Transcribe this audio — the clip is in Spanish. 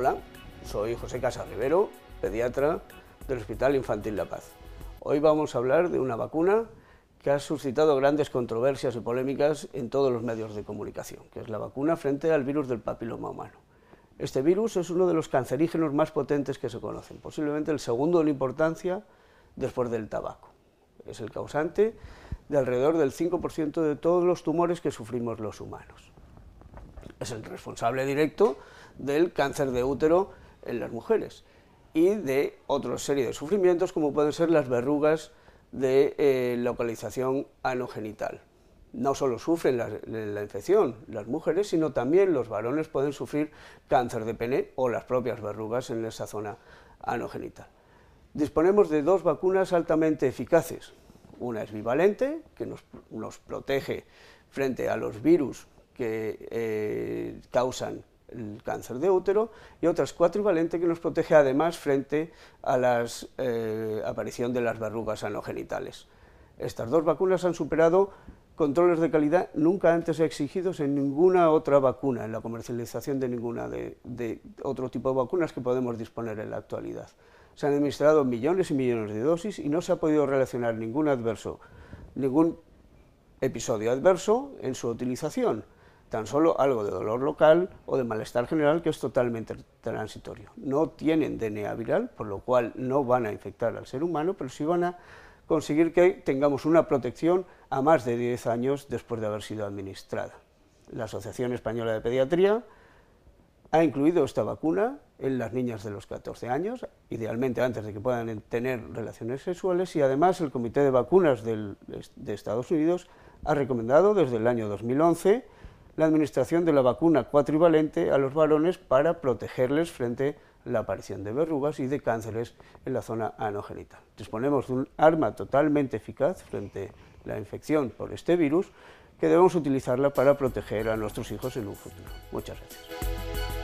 Hola, soy José Casa Rivero, pediatra del Hospital Infantil La Paz. Hoy vamos a hablar de una vacuna que ha suscitado grandes controversias y polémicas en todos los medios de comunicación, que es la vacuna frente al virus del papiloma humano. Este virus es uno de los cancerígenos más potentes que se conocen, posiblemente el segundo en importancia después del tabaco. Es el causante de alrededor del 5% de todos los tumores que sufrimos los humanos. Es el responsable directo del cáncer de útero en las mujeres y de otra serie de sufrimientos como pueden ser las verrugas de eh, localización anogenital. No solo sufren la, infección las mujeres, sino también los varones pueden sufrir cáncer de pene o las propias verrugas en esa zona anogenital. Disponemos de dos vacunas altamente eficaces. Una es bivalente, que nos, protege frente a los virus que eh, causan el cáncer de útero, y otras cuatro valente que nos protege además frente a la eh, aparición de las verrugas anogenitales. Estas dos vacunas han superado controles de calidad nunca antes exigidos en ninguna otra vacuna, en la comercialización de ninguna de, de otro tipo de vacunas que podemos disponer en la actualidad. Se han administrado millones y millones de dosis y no se ha podido relacionar ningún adverso, ningún episodio adverso en su utilización tan solo algo de dolor local o de malestar general que es totalmente transitorio. No tienen DNA viral, por lo cual no van a infectar al ser humano, pero sí van a conseguir que tengamos una protección a más de 10 años después de haber sido administrada. La Asociación Española de Pediatría ha incluido esta vacuna en las niñas de los 14 años, idealmente antes de que puedan tener relaciones sexuales, y además el Comité de Vacunas de Estados Unidos ha recomendado desde el año 2011 la administración de la vacuna cuatrivalente a los varones para protegerles frente a la aparición de verrugas y de cánceres en la zona anogenital. Disponemos de un arma totalmente eficaz frente a la infección por este virus que debemos utilizarla para proteger a nuestros hijos en un futuro. Muchas gracias.